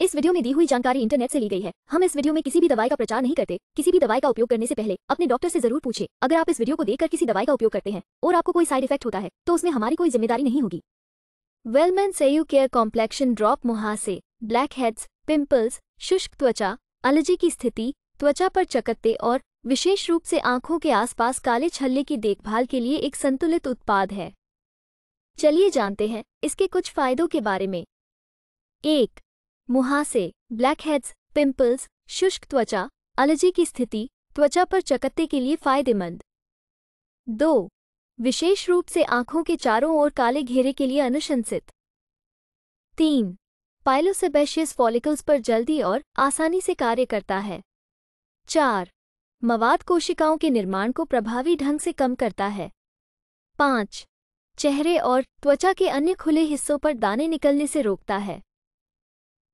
इस वीडियो में दी हुई जानकारी इंटरनेट से ली गई है हम इस वीडियो में किसी भी दवाई का प्रचार नहीं करते किसी भी दवाई का उपयोग करने से पहले अपने डॉक्टर से जरूर पूछे अगर आप इस वीडियो को देखकर किसी दवाई का उपयोग करते हैं और आपको कोई साइड इफेक्ट होता है तो उसमें हमारी कोई जिम्मेदारी नहीं होगी वेलमेन सेयू केयर कॉम्प्लेक्शन ड्रॉप मुहासे ब्लैक हेड्स पिम्पल्स शुष्क त्वचा एलर्जी की स्थिति त्वचा पर चकत्ते और विशेष रूप से आंखों के आसपास काले छल्ले की देखभाल के लिए एक संतुलित उत्पाद है चलिए जानते हैं इसके कुछ फायदों के बारे में एक मुहासे ब्लैकहेड्स पिंपल्स शुष्क त्वचा एलर्जी की स्थिति त्वचा पर चकत्ते के लिए फायदेमंद दो विशेष रूप से आंखों के चारों ओर काले घेरे के लिए अनुशंसित तीन पाइलोसेबेशियस फॉलिकल्स पर जल्दी और आसानी से कार्य करता है चार मवाद कोशिकाओं के निर्माण को प्रभावी ढंग से कम करता है पाँच चेहरे और त्वचा के अन्य खुले हिस्सों पर दाने निकलने से रोकता है